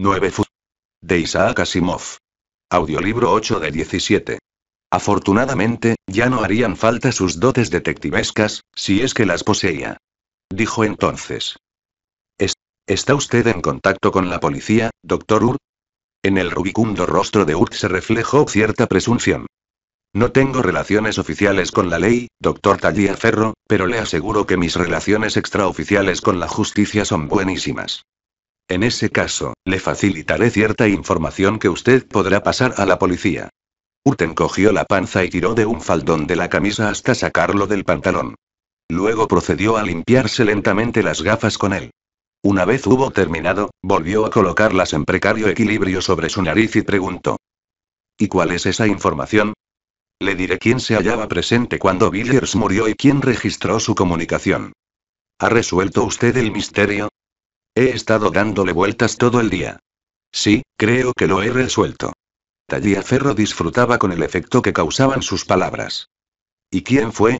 9 de Isaac Asimov. Audiolibro 8 de 17. Afortunadamente, ya no harían falta sus dotes detectivescas, si es que las poseía. Dijo entonces. ¿Está usted en contacto con la policía, doctor Ur? En el rubicundo rostro de Ur se reflejó cierta presunción. No tengo relaciones oficiales con la ley, doctor Talliaferro, pero le aseguro que mis relaciones extraoficiales con la justicia son buenísimas. En ese caso, le facilitaré cierta información que usted podrá pasar a la policía. Urten cogió la panza y tiró de un faldón de la camisa hasta sacarlo del pantalón. Luego procedió a limpiarse lentamente las gafas con él. Una vez hubo terminado, volvió a colocarlas en precario equilibrio sobre su nariz y preguntó. ¿Y cuál es esa información? Le diré quién se hallaba presente cuando Villiers murió y quién registró su comunicación. ¿Ha resuelto usted el misterio? He estado dándole vueltas todo el día. Sí, creo que lo he resuelto. Ferro disfrutaba con el efecto que causaban sus palabras. ¿Y quién fue?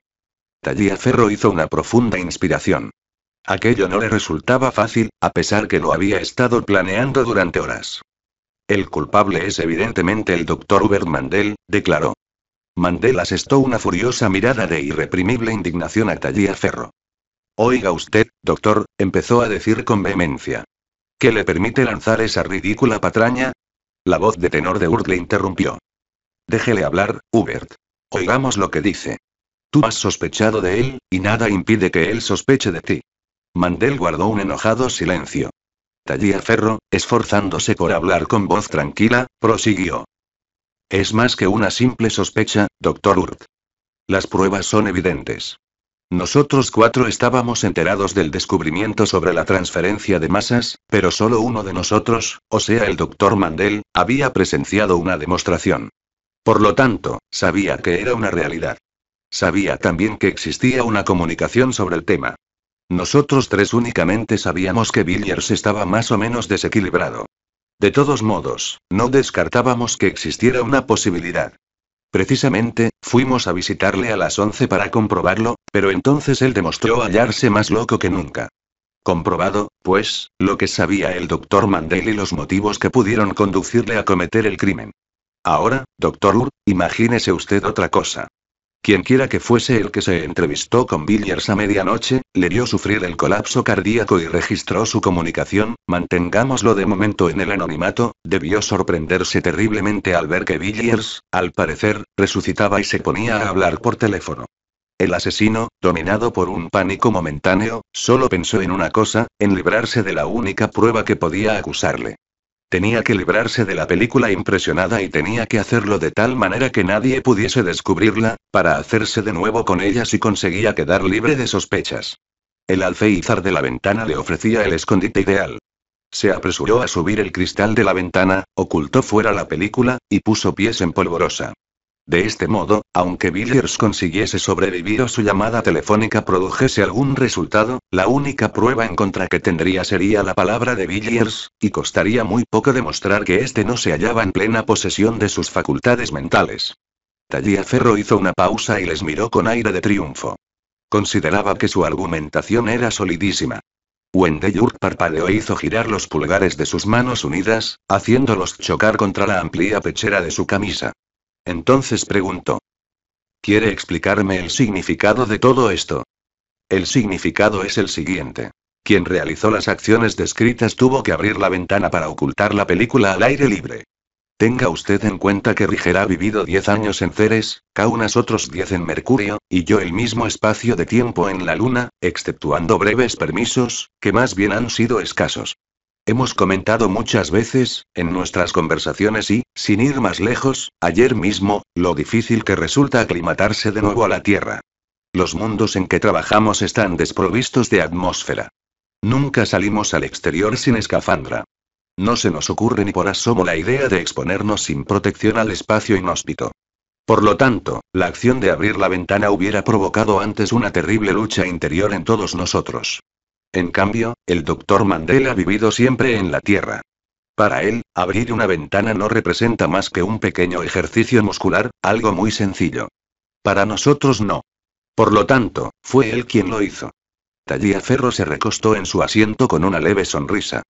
Ferro hizo una profunda inspiración. Aquello no le resultaba fácil, a pesar que lo había estado planeando durante horas. El culpable es evidentemente el doctor Hubert Mandel, declaró. Mandel asestó una furiosa mirada de irreprimible indignación a Ferro. Oiga usted, doctor, empezó a decir con vehemencia. ¿Qué le permite lanzar esa ridícula patraña? La voz de tenor de Urt le interrumpió. Déjele hablar, Hubert. Oigamos lo que dice. Tú has sospechado de él, y nada impide que él sospeche de ti. Mandel guardó un enojado silencio. Tallía Ferro, esforzándose por hablar con voz tranquila, prosiguió. Es más que una simple sospecha, doctor Urt. Las pruebas son evidentes. Nosotros cuatro estábamos enterados del descubrimiento sobre la transferencia de masas, pero solo uno de nosotros, o sea el doctor Mandel, había presenciado una demostración. Por lo tanto, sabía que era una realidad. Sabía también que existía una comunicación sobre el tema. Nosotros tres únicamente sabíamos que Villiers estaba más o menos desequilibrado. De todos modos, no descartábamos que existiera una posibilidad. Precisamente, fuimos a visitarle a las 11 para comprobarlo, pero entonces él demostró hallarse más loco que nunca. Comprobado, pues, lo que sabía el doctor Mandel y los motivos que pudieron conducirle a cometer el crimen. Ahora, doctor Ur, imagínese usted otra cosa. Quienquiera que fuese el que se entrevistó con Villiers a medianoche, le dio sufrir el colapso cardíaco y registró su comunicación, mantengámoslo de momento en el anonimato, debió sorprenderse terriblemente al ver que Villiers, al parecer, resucitaba y se ponía a hablar por teléfono. El asesino, dominado por un pánico momentáneo, solo pensó en una cosa, en librarse de la única prueba que podía acusarle. Tenía que librarse de la película impresionada y tenía que hacerlo de tal manera que nadie pudiese descubrirla, para hacerse de nuevo con ella si conseguía quedar libre de sospechas. El alféizar de la ventana le ofrecía el escondite ideal. Se apresuró a subir el cristal de la ventana, ocultó fuera la película, y puso pies en polvorosa. De este modo, aunque Villiers consiguiese sobrevivir o su llamada telefónica produjese algún resultado, la única prueba en contra que tendría sería la palabra de Villiers, y costaría muy poco demostrar que éste no se hallaba en plena posesión de sus facultades mentales. Ferro hizo una pausa y les miró con aire de triunfo. Consideraba que su argumentación era solidísima. Wendellurk parpadeó e hizo girar los pulgares de sus manos unidas, haciéndolos chocar contra la amplia pechera de su camisa. Entonces preguntó. ¿Quiere explicarme el significado de todo esto? El significado es el siguiente. Quien realizó las acciones descritas tuvo que abrir la ventana para ocultar la película al aire libre. Tenga usted en cuenta que Riger ha vivido 10 años en Ceres, Kaunas otros 10 en Mercurio, y yo el mismo espacio de tiempo en la Luna, exceptuando breves permisos, que más bien han sido escasos. Hemos comentado muchas veces, en nuestras conversaciones y, sin ir más lejos, ayer mismo, lo difícil que resulta aclimatarse de nuevo a la Tierra. Los mundos en que trabajamos están desprovistos de atmósfera. Nunca salimos al exterior sin escafandra. No se nos ocurre ni por asomo la idea de exponernos sin protección al espacio inhóspito. Por lo tanto, la acción de abrir la ventana hubiera provocado antes una terrible lucha interior en todos nosotros. En cambio, el doctor Mandel ha vivido siempre en la Tierra. Para él, abrir una ventana no representa más que un pequeño ejercicio muscular, algo muy sencillo. Para nosotros no. Por lo tanto, fue él quien lo hizo. Ferro se recostó en su asiento con una leve sonrisa.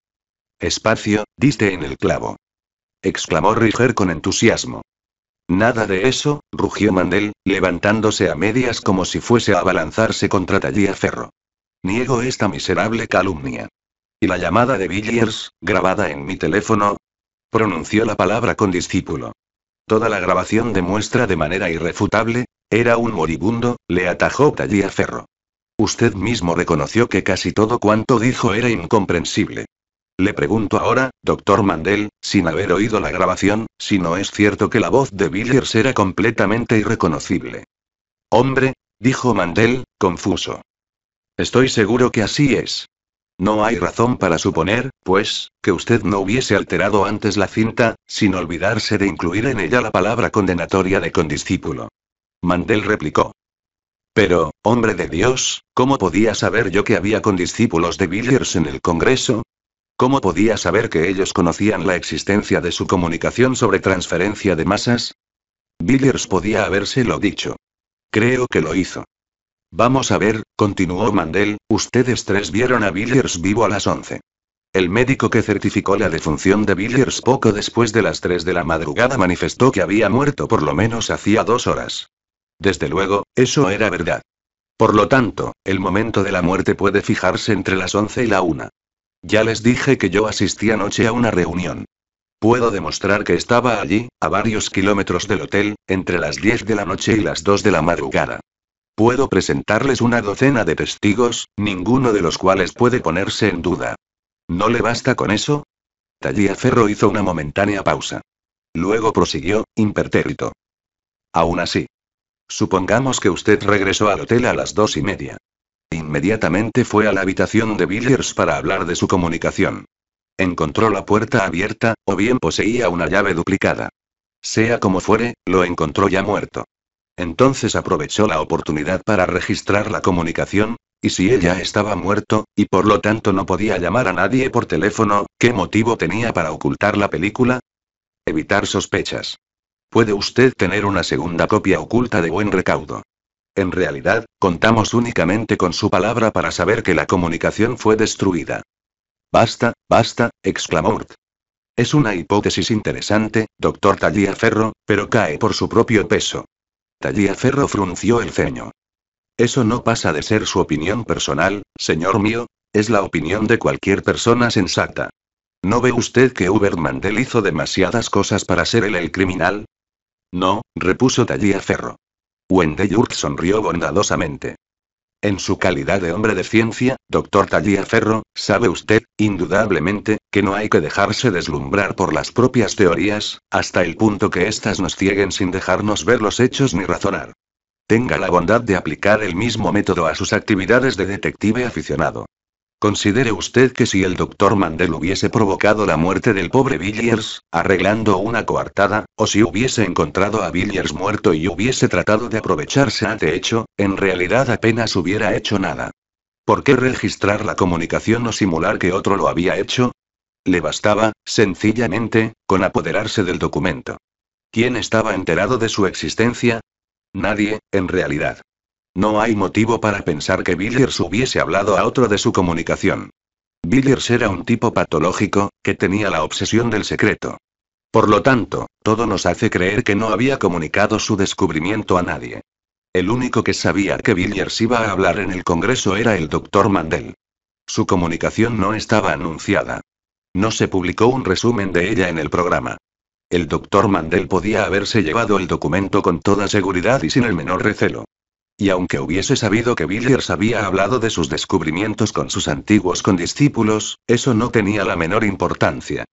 Espacio, diste en el clavo. Exclamó Riger con entusiasmo. Nada de eso, rugió Mandel, levantándose a medias como si fuese a abalanzarse contra Ferro. Niego esta miserable calumnia. Y la llamada de Villiers, grabada en mi teléfono. Pronunció la palabra con discípulo. Toda la grabación demuestra de manera irrefutable, era un moribundo, le atajó a Ferro. Usted mismo reconoció que casi todo cuanto dijo era incomprensible. Le pregunto ahora, doctor Mandel, sin haber oído la grabación, si no es cierto que la voz de Villiers era completamente irreconocible. Hombre, dijo Mandel, confuso. Estoy seguro que así es. No hay razón para suponer, pues, que usted no hubiese alterado antes la cinta, sin olvidarse de incluir en ella la palabra condenatoria de condiscípulo. Mandel replicó. Pero, hombre de Dios, ¿cómo podía saber yo que había condiscípulos de Billers en el Congreso? ¿Cómo podía saber que ellos conocían la existencia de su comunicación sobre transferencia de masas? Billers podía habérselo dicho. Creo que lo hizo. Vamos a ver, continuó Mandel, ustedes tres vieron a Billers vivo a las 11. El médico que certificó la defunción de Billers poco después de las 3 de la madrugada manifestó que había muerto por lo menos hacía dos horas. Desde luego, eso era verdad. Por lo tanto, el momento de la muerte puede fijarse entre las 11 y la 1. Ya les dije que yo asistí anoche a una reunión. Puedo demostrar que estaba allí, a varios kilómetros del hotel, entre las 10 de la noche y las 2 de la madrugada. Puedo presentarles una docena de testigos, ninguno de los cuales puede ponerse en duda. ¿No le basta con eso? Tallía Ferro hizo una momentánea pausa. Luego prosiguió, impertérrito. Aún así. Supongamos que usted regresó al hotel a las dos y media. Inmediatamente fue a la habitación de Villiers para hablar de su comunicación. Encontró la puerta abierta, o bien poseía una llave duplicada. Sea como fuere, lo encontró ya muerto. Entonces aprovechó la oportunidad para registrar la comunicación, y si ella estaba muerto, y por lo tanto no podía llamar a nadie por teléfono, ¿qué motivo tenía para ocultar la película? Evitar sospechas. Puede usted tener una segunda copia oculta de buen recaudo. En realidad, contamos únicamente con su palabra para saber que la comunicación fue destruida. Basta, basta, exclamó Urt. Es una hipótesis interesante, doctor Tallíaferro, pero cae por su propio peso. Ferro frunció el ceño. Eso no pasa de ser su opinión personal, señor mío, es la opinión de cualquier persona sensata. ¿No ve usted que Hubert Mandel hizo demasiadas cosas para ser él el criminal? No, repuso Ferro. Wendell York sonrió bondadosamente. En su calidad de hombre de ciencia, doctor Ferro, sabe usted, indudablemente, que no hay que dejarse deslumbrar por las propias teorías, hasta el punto que éstas nos cieguen sin dejarnos ver los hechos ni razonar. Tenga la bondad de aplicar el mismo método a sus actividades de detective aficionado. Considere usted que si el doctor Mandel hubiese provocado la muerte del pobre Villiers, arreglando una coartada, o si hubiese encontrado a Villiers muerto y hubiese tratado de aprovecharse de hecho, en realidad apenas hubiera hecho nada. ¿Por qué registrar la comunicación o simular que otro lo había hecho? Le bastaba, sencillamente, con apoderarse del documento. ¿Quién estaba enterado de su existencia? Nadie, en realidad. No hay motivo para pensar que Villiers hubiese hablado a otro de su comunicación. Villiers era un tipo patológico, que tenía la obsesión del secreto. Por lo tanto, todo nos hace creer que no había comunicado su descubrimiento a nadie. El único que sabía que Villiers iba a hablar en el Congreso era el doctor Mandel. Su comunicación no estaba anunciada. No se publicó un resumen de ella en el programa. El doctor Mandel podía haberse llevado el documento con toda seguridad y sin el menor recelo. Y aunque hubiese sabido que Villiers había hablado de sus descubrimientos con sus antiguos condiscípulos, eso no tenía la menor importancia.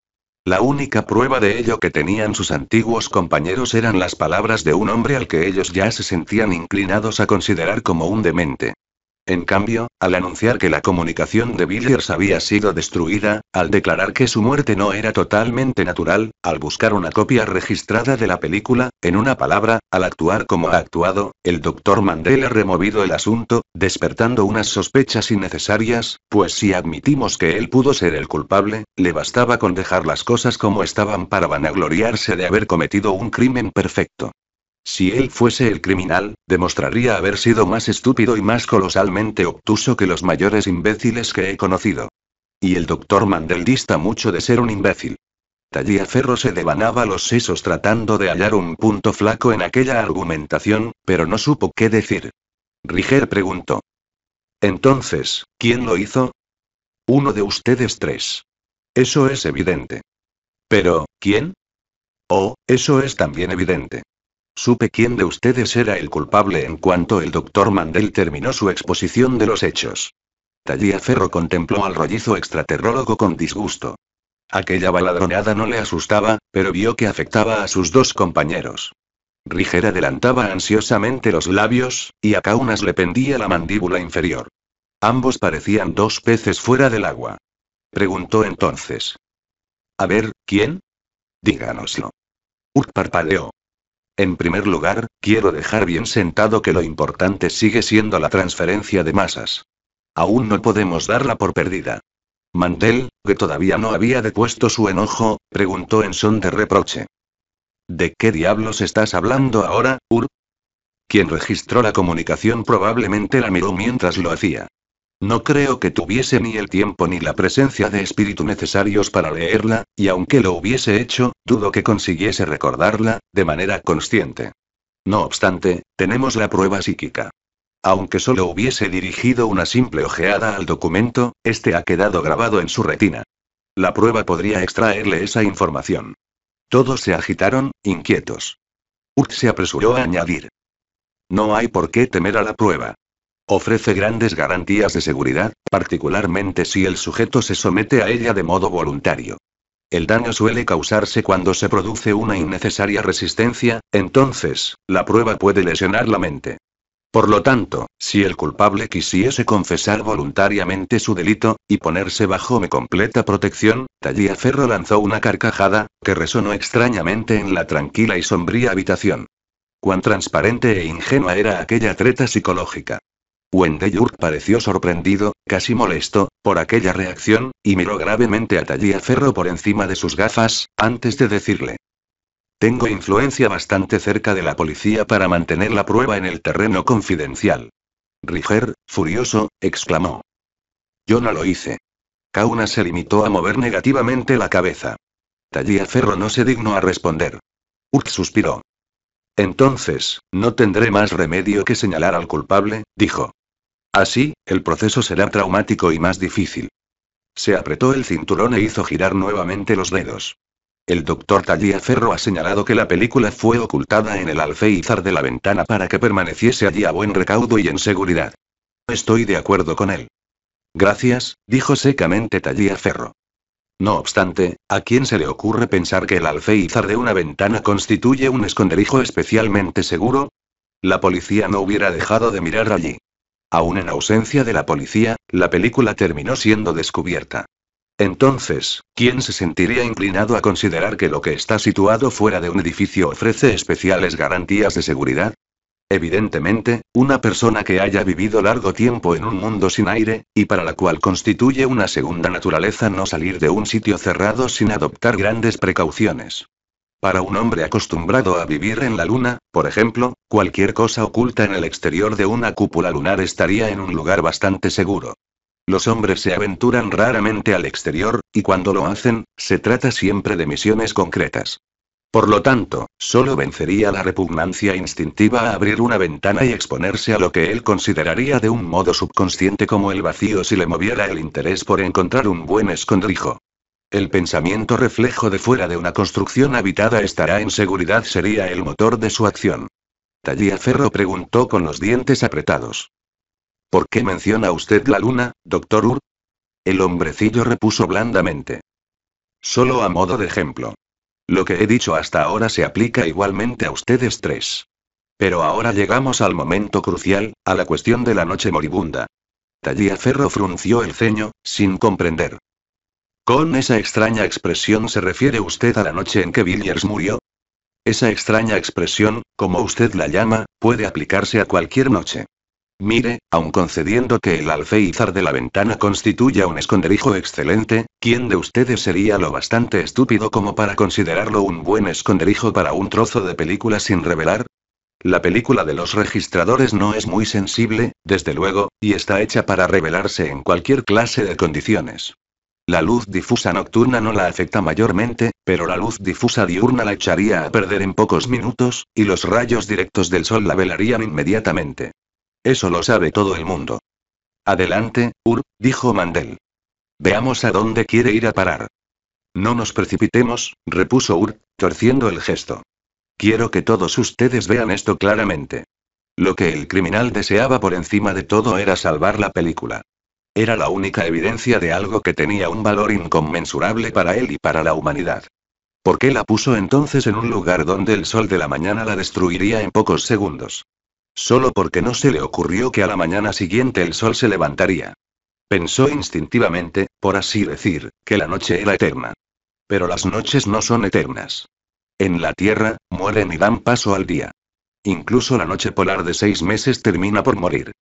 La única prueba de ello que tenían sus antiguos compañeros eran las palabras de un hombre al que ellos ya se sentían inclinados a considerar como un demente. En cambio, al anunciar que la comunicación de Villiers había sido destruida, al declarar que su muerte no era totalmente natural, al buscar una copia registrada de la película, en una palabra, al actuar como ha actuado, el doctor Mandela ha removido el asunto, despertando unas sospechas innecesarias, pues si admitimos que él pudo ser el culpable, le bastaba con dejar las cosas como estaban para vanagloriarse de haber cometido un crimen perfecto. Si él fuese el criminal, demostraría haber sido más estúpido y más colosalmente obtuso que los mayores imbéciles que he conocido. Y el doctor Mandel dista mucho de ser un imbécil. tallíaferro se devanaba los sesos tratando de hallar un punto flaco en aquella argumentación, pero no supo qué decir. Riger preguntó. Entonces, ¿quién lo hizo? Uno de ustedes tres. Eso es evidente. Pero, ¿quién? Oh, eso es también evidente. Supe quién de ustedes era el culpable en cuanto el doctor Mandel terminó su exposición de los hechos. Tallía Ferro contempló al rollizo extraterrólogo con disgusto. Aquella baladronada no le asustaba, pero vio que afectaba a sus dos compañeros. Riger adelantaba ansiosamente los labios, y a Kaunas le pendía la mandíbula inferior. Ambos parecían dos peces fuera del agua. Preguntó entonces. A ver, ¿quién? Díganoslo. Urk parpadeó. En primer lugar, quiero dejar bien sentado que lo importante sigue siendo la transferencia de masas. Aún no podemos darla por perdida. Mandel, que todavía no había depuesto su enojo, preguntó en son de reproche. ¿De qué diablos estás hablando ahora, Ur? Quien registró la comunicación probablemente la miró mientras lo hacía. No creo que tuviese ni el tiempo ni la presencia de espíritu necesarios para leerla, y aunque lo hubiese hecho, dudo que consiguiese recordarla, de manera consciente. No obstante, tenemos la prueba psíquica. Aunque solo hubiese dirigido una simple ojeada al documento, este ha quedado grabado en su retina. La prueba podría extraerle esa información. Todos se agitaron, inquietos. Urt se apresuró a añadir. No hay por qué temer a la prueba. Ofrece grandes garantías de seguridad, particularmente si el sujeto se somete a ella de modo voluntario. El daño suele causarse cuando se produce una innecesaria resistencia, entonces, la prueba puede lesionar la mente. Por lo tanto, si el culpable quisiese confesar voluntariamente su delito, y ponerse bajo mi completa protección, Ferro lanzó una carcajada, que resonó extrañamente en la tranquila y sombría habitación. Cuán transparente e ingenua era aquella treta psicológica. Wendell York pareció sorprendido, casi molesto, por aquella reacción, y miró gravemente a Tallía Ferro por encima de sus gafas, antes de decirle. Tengo influencia bastante cerca de la policía para mantener la prueba en el terreno confidencial. Riger, furioso, exclamó. Yo no lo hice. Kauna se limitó a mover negativamente la cabeza. Tallía Ferro no se dignó a responder. Urk suspiró. Entonces, no tendré más remedio que señalar al culpable, dijo. Así, el proceso será traumático y más difícil. Se apretó el cinturón e hizo girar nuevamente los dedos. El doctor Ferro ha señalado que la película fue ocultada en el alféizar de la ventana para que permaneciese allí a buen recaudo y en seguridad. Estoy de acuerdo con él. Gracias, dijo secamente Ferro. No obstante, ¿a quién se le ocurre pensar que el alféizar de una ventana constituye un esconderijo especialmente seguro? La policía no hubiera dejado de mirar allí. Aún en ausencia de la policía, la película terminó siendo descubierta. Entonces, ¿quién se sentiría inclinado a considerar que lo que está situado fuera de un edificio ofrece especiales garantías de seguridad? Evidentemente, una persona que haya vivido largo tiempo en un mundo sin aire, y para la cual constituye una segunda naturaleza no salir de un sitio cerrado sin adoptar grandes precauciones. Para un hombre acostumbrado a vivir en la luna, por ejemplo, cualquier cosa oculta en el exterior de una cúpula lunar estaría en un lugar bastante seguro. Los hombres se aventuran raramente al exterior, y cuando lo hacen, se trata siempre de misiones concretas. Por lo tanto, solo vencería la repugnancia instintiva a abrir una ventana y exponerse a lo que él consideraría de un modo subconsciente como el vacío si le moviera el interés por encontrar un buen escondrijo. El pensamiento reflejo de fuera de una construcción habitada estará en seguridad sería el motor de su acción. Ferro preguntó con los dientes apretados. ¿Por qué menciona usted la luna, doctor Ur? El hombrecillo repuso blandamente. Solo a modo de ejemplo. Lo que he dicho hasta ahora se aplica igualmente a ustedes tres. Pero ahora llegamos al momento crucial, a la cuestión de la noche moribunda. Talía Ferro frunció el ceño, sin comprender. Con esa extraña expresión se refiere usted a la noche en que Villiers murió. Esa extraña expresión, como usted la llama, puede aplicarse a cualquier noche. Mire, aun concediendo que el alféizar de la ventana constituya un esconderijo excelente, ¿quién de ustedes sería lo bastante estúpido como para considerarlo un buen esconderijo para un trozo de película sin revelar? La película de los registradores no es muy sensible, desde luego, y está hecha para revelarse en cualquier clase de condiciones. La luz difusa nocturna no la afecta mayormente, pero la luz difusa diurna la echaría a perder en pocos minutos, y los rayos directos del sol la velarían inmediatamente. Eso lo sabe todo el mundo. Adelante, Ur, dijo Mandel. Veamos a dónde quiere ir a parar. No nos precipitemos, repuso Ur, torciendo el gesto. Quiero que todos ustedes vean esto claramente. Lo que el criminal deseaba por encima de todo era salvar la película. Era la única evidencia de algo que tenía un valor inconmensurable para él y para la humanidad. ¿Por qué la puso entonces en un lugar donde el sol de la mañana la destruiría en pocos segundos? Solo porque no se le ocurrió que a la mañana siguiente el sol se levantaría. Pensó instintivamente, por así decir, que la noche era eterna. Pero las noches no son eternas. En la Tierra, mueren y dan paso al día. Incluso la noche polar de seis meses termina por morir.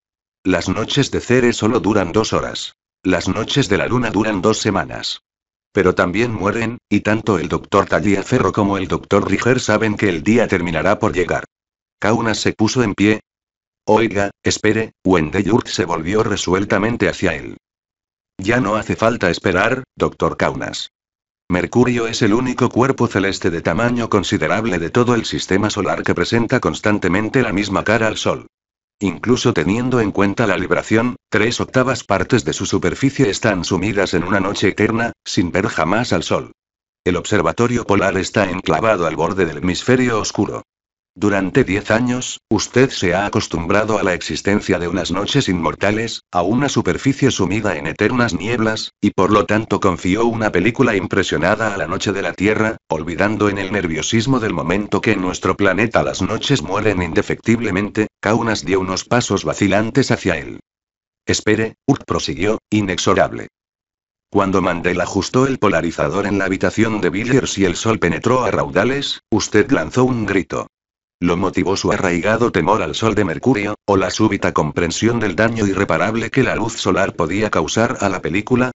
Las noches de Ceres solo duran dos horas. Las noches de la luna duran dos semanas. Pero también mueren, y tanto el doctor Talliaferro como el doctor Riger saben que el día terminará por llegar. Kaunas se puso en pie. Oiga, espere, Wendeyurt se volvió resueltamente hacia él. Ya no hace falta esperar, doctor Kaunas. Mercurio es el único cuerpo celeste de tamaño considerable de todo el sistema solar que presenta constantemente la misma cara al Sol. Incluso teniendo en cuenta la libración, tres octavas partes de su superficie están sumidas en una noche eterna, sin ver jamás al Sol. El observatorio polar está enclavado al borde del hemisferio oscuro. Durante diez años, usted se ha acostumbrado a la existencia de unas noches inmortales, a una superficie sumida en eternas nieblas, y por lo tanto confió una película impresionada a la noche de la Tierra, olvidando en el nerviosismo del momento que en nuestro planeta las noches mueren indefectiblemente, Kaunas dio unos pasos vacilantes hacia él. Espere, urt prosiguió, inexorable. Cuando Mandel ajustó el polarizador en la habitación de Villiers y el sol penetró a raudales, usted lanzó un grito. Lo motivó su arraigado temor al Sol de Mercurio, o la súbita comprensión del daño irreparable que la luz solar podía causar a la película.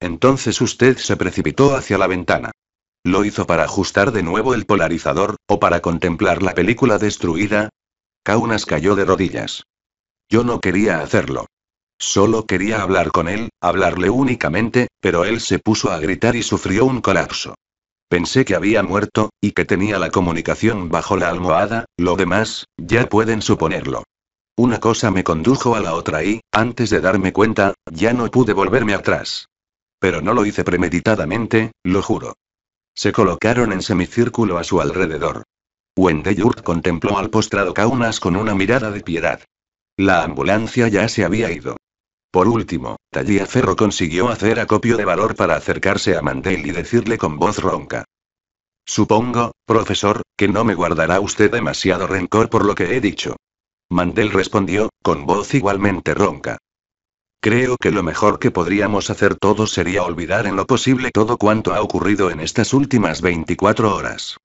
Entonces usted se precipitó hacia la ventana. ¿Lo hizo para ajustar de nuevo el polarizador, o para contemplar la película destruida? Kaunas cayó de rodillas. Yo no quería hacerlo. Solo quería hablar con él, hablarle únicamente, pero él se puso a gritar y sufrió un colapso. Pensé que había muerto, y que tenía la comunicación bajo la almohada, lo demás, ya pueden suponerlo. Una cosa me condujo a la otra y, antes de darme cuenta, ya no pude volverme atrás. Pero no lo hice premeditadamente, lo juro. Se colocaron en semicírculo a su alrededor. Yurt contempló al postrado Kaunas con una mirada de piedad. La ambulancia ya se había ido. Por último, Ferro consiguió hacer acopio de valor para acercarse a Mandel y decirle con voz ronca. Supongo, profesor, que no me guardará usted demasiado rencor por lo que he dicho. Mandel respondió, con voz igualmente ronca. Creo que lo mejor que podríamos hacer todos sería olvidar en lo posible todo cuanto ha ocurrido en estas últimas 24 horas.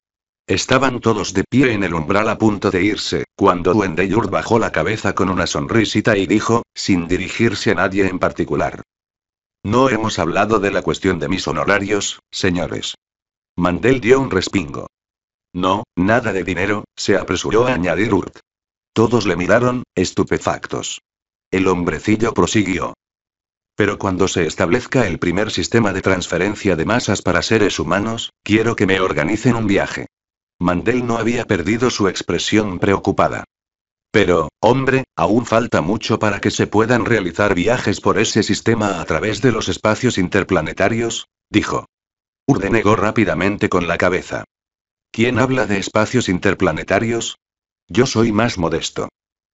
Estaban todos de pie en el umbral a punto de irse, cuando Duendeyur bajó la cabeza con una sonrisita y dijo, sin dirigirse a nadie en particular. No hemos hablado de la cuestión de mis honorarios, señores. Mandel dio un respingo. No, nada de dinero, se apresuró a añadir Urt. Todos le miraron, estupefactos. El hombrecillo prosiguió. Pero cuando se establezca el primer sistema de transferencia de masas para seres humanos, quiero que me organicen un viaje. Mandel no había perdido su expresión preocupada. Pero, hombre, aún falta mucho para que se puedan realizar viajes por ese sistema a través de los espacios interplanetarios, dijo. Urde negó rápidamente con la cabeza. ¿Quién habla de espacios interplanetarios? Yo soy más modesto.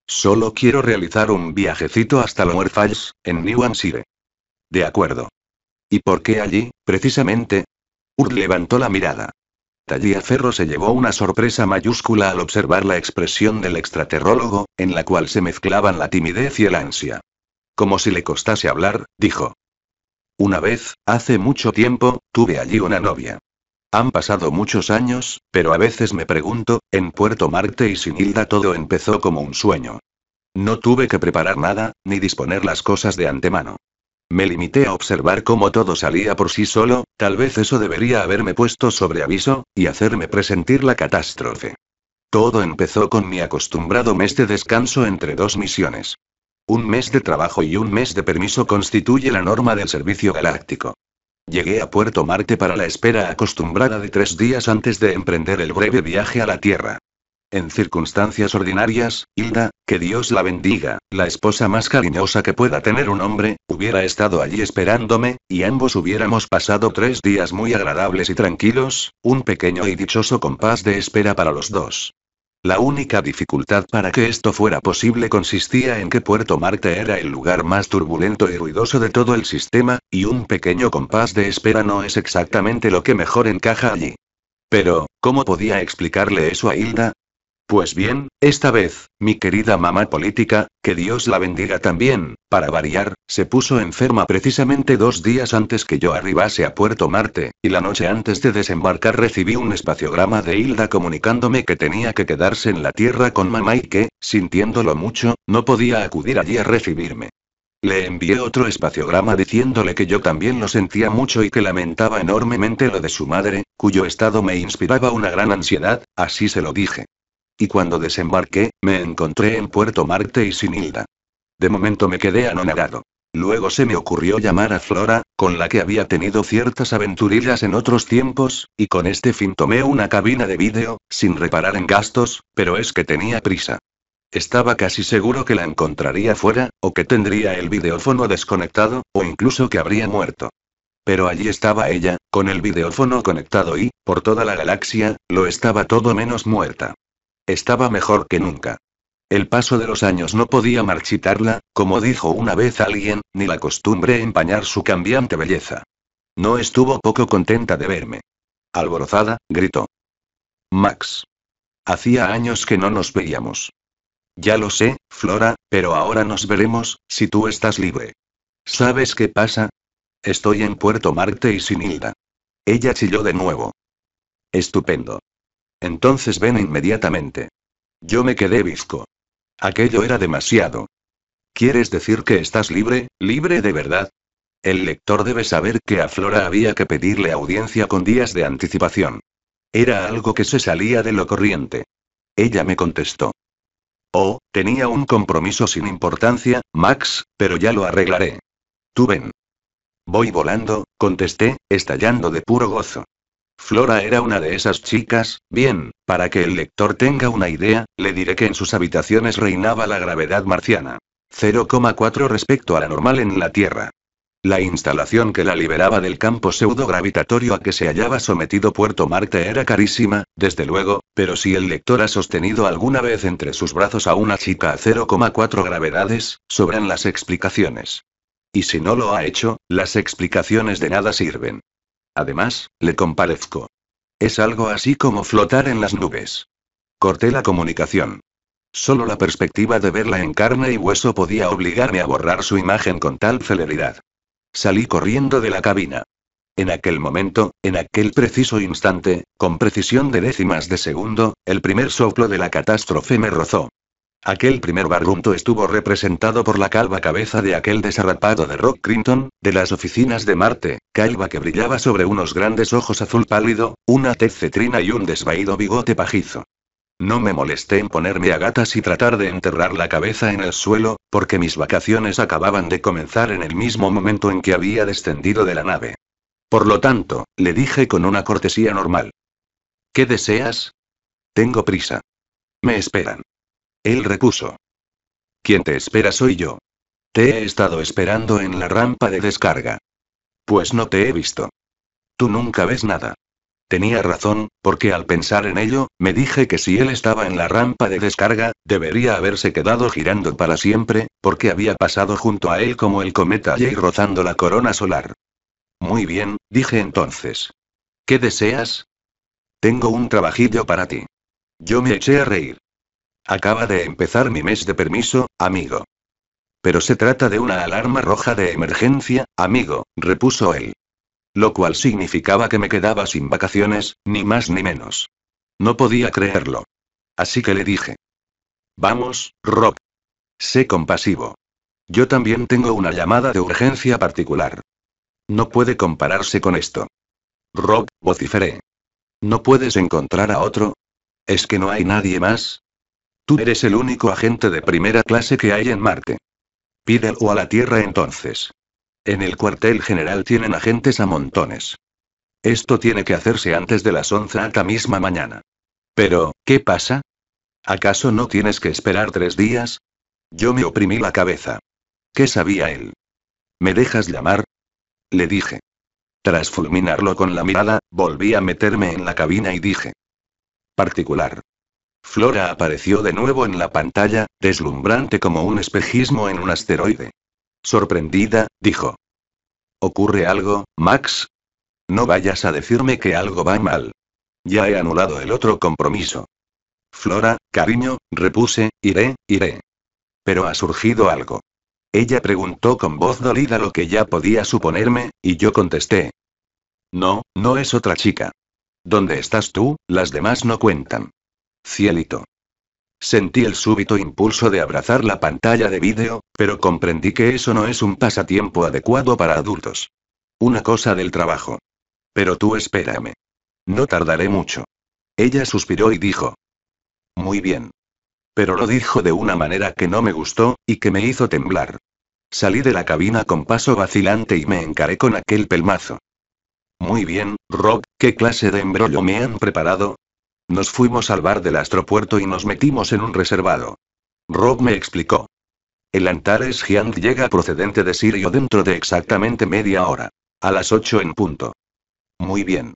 Solo quiero realizar un viajecito hasta Lower Falls, en New De acuerdo. ¿Y por qué allí, precisamente? Ur levantó la mirada. Ferro se llevó una sorpresa mayúscula al observar la expresión del extraterrólogo, en la cual se mezclaban la timidez y el ansia. Como si le costase hablar, dijo. Una vez, hace mucho tiempo, tuve allí una novia. Han pasado muchos años, pero a veces me pregunto, en Puerto Marte y sin Hilda todo empezó como un sueño. No tuve que preparar nada, ni disponer las cosas de antemano. Me limité a observar cómo todo salía por sí solo, tal vez eso debería haberme puesto sobre aviso, y hacerme presentir la catástrofe. Todo empezó con mi acostumbrado mes de descanso entre dos misiones. Un mes de trabajo y un mes de permiso constituye la norma del Servicio Galáctico. Llegué a Puerto Marte para la espera acostumbrada de tres días antes de emprender el breve viaje a la Tierra. En circunstancias ordinarias, Hilda, que Dios la bendiga, la esposa más cariñosa que pueda tener un hombre, hubiera estado allí esperándome, y ambos hubiéramos pasado tres días muy agradables y tranquilos, un pequeño y dichoso compás de espera para los dos. La única dificultad para que esto fuera posible consistía en que Puerto Marte era el lugar más turbulento y ruidoso de todo el sistema, y un pequeño compás de espera no es exactamente lo que mejor encaja allí. Pero, ¿cómo podía explicarle eso a Hilda? Pues bien, esta vez, mi querida mamá política, que Dios la bendiga también, para variar, se puso enferma precisamente dos días antes que yo arribase a Puerto Marte, y la noche antes de desembarcar recibí un espaciograma de Hilda comunicándome que tenía que quedarse en la Tierra con mamá y que, sintiéndolo mucho, no podía acudir allí a recibirme. Le envié otro espaciograma diciéndole que yo también lo sentía mucho y que lamentaba enormemente lo de su madre, cuyo estado me inspiraba una gran ansiedad, así se lo dije. Y cuando desembarqué, me encontré en Puerto Marte y sin Hilda. De momento me quedé anonadado. Luego se me ocurrió llamar a Flora, con la que había tenido ciertas aventurillas en otros tiempos, y con este fin tomé una cabina de vídeo, sin reparar en gastos, pero es que tenía prisa. Estaba casi seguro que la encontraría fuera, o que tendría el videófono desconectado, o incluso que habría muerto. Pero allí estaba ella, con el videófono conectado y, por toda la galaxia, lo estaba todo menos muerta. Estaba mejor que nunca. El paso de los años no podía marchitarla, como dijo una vez alguien, ni la costumbre empañar su cambiante belleza. No estuvo poco contenta de verme. Alborozada, gritó. Max. Hacía años que no nos veíamos. Ya lo sé, Flora, pero ahora nos veremos, si tú estás libre. ¿Sabes qué pasa? Estoy en Puerto Marte y sin Hilda. Ella chilló de nuevo. Estupendo. Entonces ven inmediatamente. Yo me quedé bizco. Aquello era demasiado. ¿Quieres decir que estás libre, libre de verdad? El lector debe saber que a Flora había que pedirle audiencia con días de anticipación. Era algo que se salía de lo corriente. Ella me contestó. Oh, tenía un compromiso sin importancia, Max, pero ya lo arreglaré. Tú ven. Voy volando, contesté, estallando de puro gozo. Flora era una de esas chicas, bien, para que el lector tenga una idea, le diré que en sus habitaciones reinaba la gravedad marciana. 0,4 respecto a la normal en la Tierra. La instalación que la liberaba del campo pseudo-gravitatorio a que se hallaba sometido Puerto Marte era carísima, desde luego, pero si el lector ha sostenido alguna vez entre sus brazos a una chica a 0,4 gravedades, sobran las explicaciones. Y si no lo ha hecho, las explicaciones de nada sirven. Además, le comparezco. Es algo así como flotar en las nubes. Corté la comunicación. Solo la perspectiva de verla en carne y hueso podía obligarme a borrar su imagen con tal celeridad. Salí corriendo de la cabina. En aquel momento, en aquel preciso instante, con precisión de décimas de segundo, el primer soplo de la catástrofe me rozó. Aquel primer barrunto estuvo representado por la calva cabeza de aquel desarrapado de Rock Crinton, de las oficinas de Marte, calva que brillaba sobre unos grandes ojos azul pálido, una tez cetrina y un desvaído bigote pajizo. No me molesté en ponerme a gatas y tratar de enterrar la cabeza en el suelo, porque mis vacaciones acababan de comenzar en el mismo momento en que había descendido de la nave. Por lo tanto, le dije con una cortesía normal. ¿Qué deseas? Tengo prisa. Me esperan. Él repuso. Quien te espera soy yo. Te he estado esperando en la rampa de descarga. Pues no te he visto. Tú nunca ves nada. Tenía razón, porque al pensar en ello, me dije que si él estaba en la rampa de descarga, debería haberse quedado girando para siempre, porque había pasado junto a él como el cometa y rozando la corona solar. Muy bien, dije entonces. ¿Qué deseas? Tengo un trabajillo para ti. Yo me eché a reír. Acaba de empezar mi mes de permiso, amigo. Pero se trata de una alarma roja de emergencia, amigo, repuso él. Lo cual significaba que me quedaba sin vacaciones, ni más ni menos. No podía creerlo. Así que le dije. Vamos, Rock. Sé compasivo. Yo también tengo una llamada de urgencia particular. No puede compararse con esto. Rock vociferé. ¿No puedes encontrar a otro? ¿Es que no hay nadie más? Tú eres el único agente de primera clase que hay en Marte. Pídelo a la Tierra entonces. En el cuartel general tienen agentes a montones. Esto tiene que hacerse antes de las 11 a misma mañana. Pero, ¿qué pasa? ¿Acaso no tienes que esperar tres días? Yo me oprimí la cabeza. ¿Qué sabía él? ¿Me dejas llamar? Le dije. Tras fulminarlo con la mirada, volví a meterme en la cabina y dije. Particular. Flora apareció de nuevo en la pantalla, deslumbrante como un espejismo en un asteroide. Sorprendida, dijo. ¿Ocurre algo, Max? No vayas a decirme que algo va mal. Ya he anulado el otro compromiso. Flora, cariño, repuse, iré, iré. Pero ha surgido algo. Ella preguntó con voz dolida lo que ya podía suponerme, y yo contesté. No, no es otra chica. ¿Dónde estás tú? Las demás no cuentan. Cielito. Sentí el súbito impulso de abrazar la pantalla de vídeo, pero comprendí que eso no es un pasatiempo adecuado para adultos. Una cosa del trabajo. Pero tú espérame. No tardaré mucho. Ella suspiró y dijo. Muy bien. Pero lo dijo de una manera que no me gustó, y que me hizo temblar. Salí de la cabina con paso vacilante y me encaré con aquel pelmazo. Muy bien, Rob, ¿qué clase de embrollo me han preparado? Nos fuimos al bar del astropuerto y nos metimos en un reservado. Rob me explicó. El Antares Giant llega procedente de Sirio dentro de exactamente media hora. A las 8 en punto. Muy bien.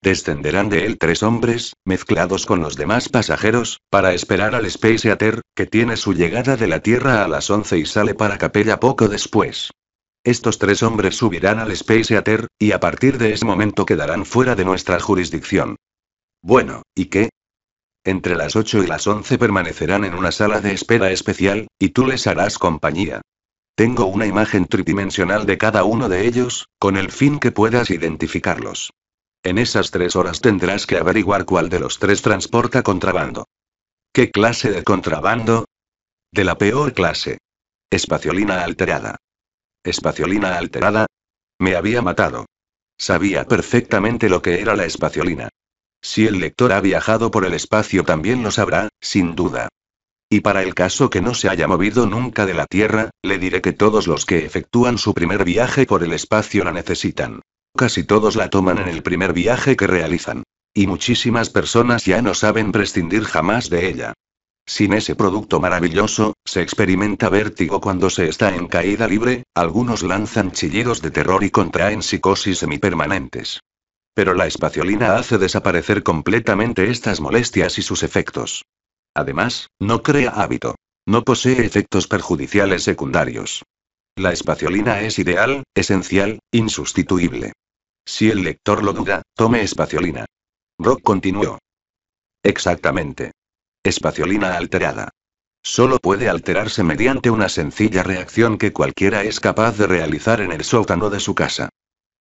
Descenderán de él tres hombres, mezclados con los demás pasajeros, para esperar al Space Ater, que tiene su llegada de la Tierra a las 11 y sale para Capella poco después. Estos tres hombres subirán al Space Ater, y a partir de ese momento quedarán fuera de nuestra jurisdicción. Bueno, ¿y qué? Entre las 8 y las 11 permanecerán en una sala de espera especial, y tú les harás compañía. Tengo una imagen tridimensional de cada uno de ellos, con el fin que puedas identificarlos. En esas tres horas tendrás que averiguar cuál de los tres transporta contrabando. ¿Qué clase de contrabando? De la peor clase. Espaciolina alterada. Espaciolina alterada. Me había matado. Sabía perfectamente lo que era la espaciolina. Si el lector ha viajado por el espacio también lo sabrá, sin duda. Y para el caso que no se haya movido nunca de la Tierra, le diré que todos los que efectúan su primer viaje por el espacio la necesitan. Casi todos la toman en el primer viaje que realizan. Y muchísimas personas ya no saben prescindir jamás de ella. Sin ese producto maravilloso, se experimenta vértigo cuando se está en caída libre, algunos lanzan chillidos de terror y contraen psicosis semipermanentes. Pero la espaciolina hace desaparecer completamente estas molestias y sus efectos. Además, no crea hábito. No posee efectos perjudiciales secundarios. La espaciolina es ideal, esencial, insustituible. Si el lector lo duda, tome espaciolina. Rock continuó. Exactamente. Espaciolina alterada. Solo puede alterarse mediante una sencilla reacción que cualquiera es capaz de realizar en el sótano de su casa.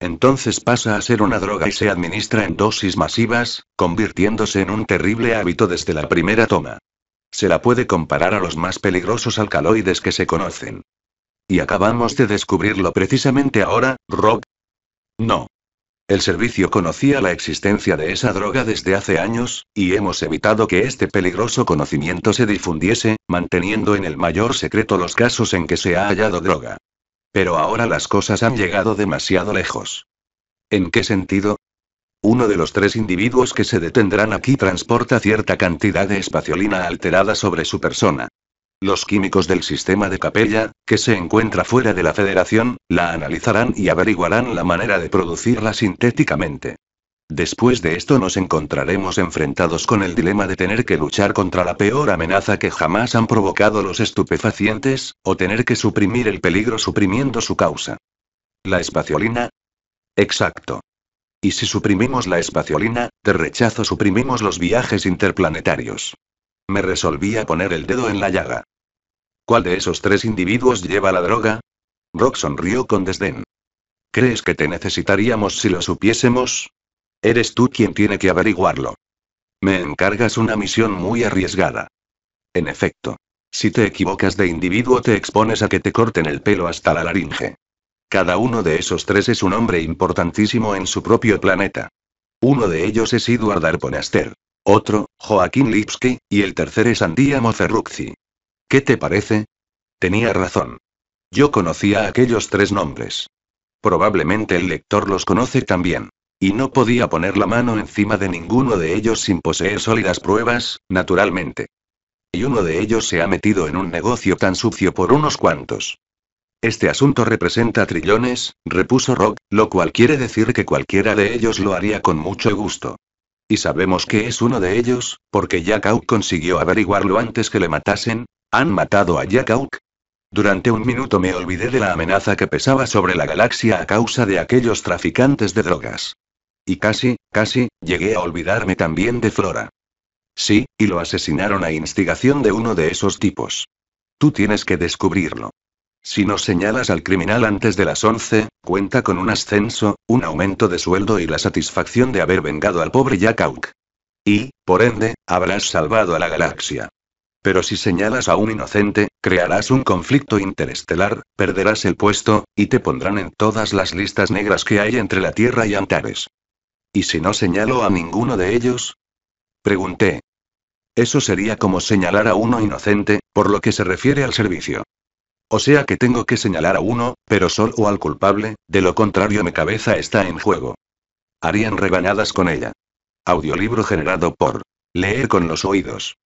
Entonces pasa a ser una droga y se administra en dosis masivas, convirtiéndose en un terrible hábito desde la primera toma. Se la puede comparar a los más peligrosos alcaloides que se conocen. Y acabamos de descubrirlo precisamente ahora, Rock. No. El servicio conocía la existencia de esa droga desde hace años, y hemos evitado que este peligroso conocimiento se difundiese, manteniendo en el mayor secreto los casos en que se ha hallado droga. Pero ahora las cosas han llegado demasiado lejos. ¿En qué sentido? Uno de los tres individuos que se detendrán aquí transporta cierta cantidad de espaciolina alterada sobre su persona. Los químicos del sistema de capella, que se encuentra fuera de la federación, la analizarán y averiguarán la manera de producirla sintéticamente. Después de esto nos encontraremos enfrentados con el dilema de tener que luchar contra la peor amenaza que jamás han provocado los estupefacientes, o tener que suprimir el peligro suprimiendo su causa. ¿La espaciolina? Exacto. Y si suprimimos la espaciolina, de rechazo suprimimos los viajes interplanetarios. Me resolví a poner el dedo en la llaga. ¿Cuál de esos tres individuos lleva la droga? Rock sonrió con desdén. ¿Crees que te necesitaríamos si lo supiésemos? Eres tú quien tiene que averiguarlo. Me encargas una misión muy arriesgada. En efecto. Si te equivocas de individuo te expones a que te corten el pelo hasta la laringe. Cada uno de esos tres es un hombre importantísimo en su propio planeta. Uno de ellos es Eduard Arponaster. Otro, Joaquín Lipsky, y el tercer es Andiamo Ferrucci. ¿Qué te parece? Tenía razón. Yo conocía a aquellos tres nombres. Probablemente el lector los conoce también. Y no podía poner la mano encima de ninguno de ellos sin poseer sólidas pruebas, naturalmente. Y uno de ellos se ha metido en un negocio tan sucio por unos cuantos. Este asunto representa trillones, repuso Rock, lo cual quiere decir que cualquiera de ellos lo haría con mucho gusto. Y sabemos que es uno de ellos, porque Jack consiguió averiguarlo antes que le matasen. ¿Han matado a Jack Durante un minuto me olvidé de la amenaza que pesaba sobre la galaxia a causa de aquellos traficantes de drogas. Y casi, casi, llegué a olvidarme también de Flora. Sí, y lo asesinaron a instigación de uno de esos tipos. Tú tienes que descubrirlo. Si no señalas al criminal antes de las 11, cuenta con un ascenso, un aumento de sueldo y la satisfacción de haber vengado al pobre Jack Y, por ende, habrás salvado a la galaxia. Pero si señalas a un inocente, crearás un conflicto interestelar, perderás el puesto, y te pondrán en todas las listas negras que hay entre la Tierra y Antares. ¿Y si no señalo a ninguno de ellos? Pregunté. Eso sería como señalar a uno inocente, por lo que se refiere al servicio. O sea que tengo que señalar a uno, pero solo al culpable, de lo contrario mi cabeza está en juego. Harían rebanadas con ella. Audiolibro generado por Leer con los oídos.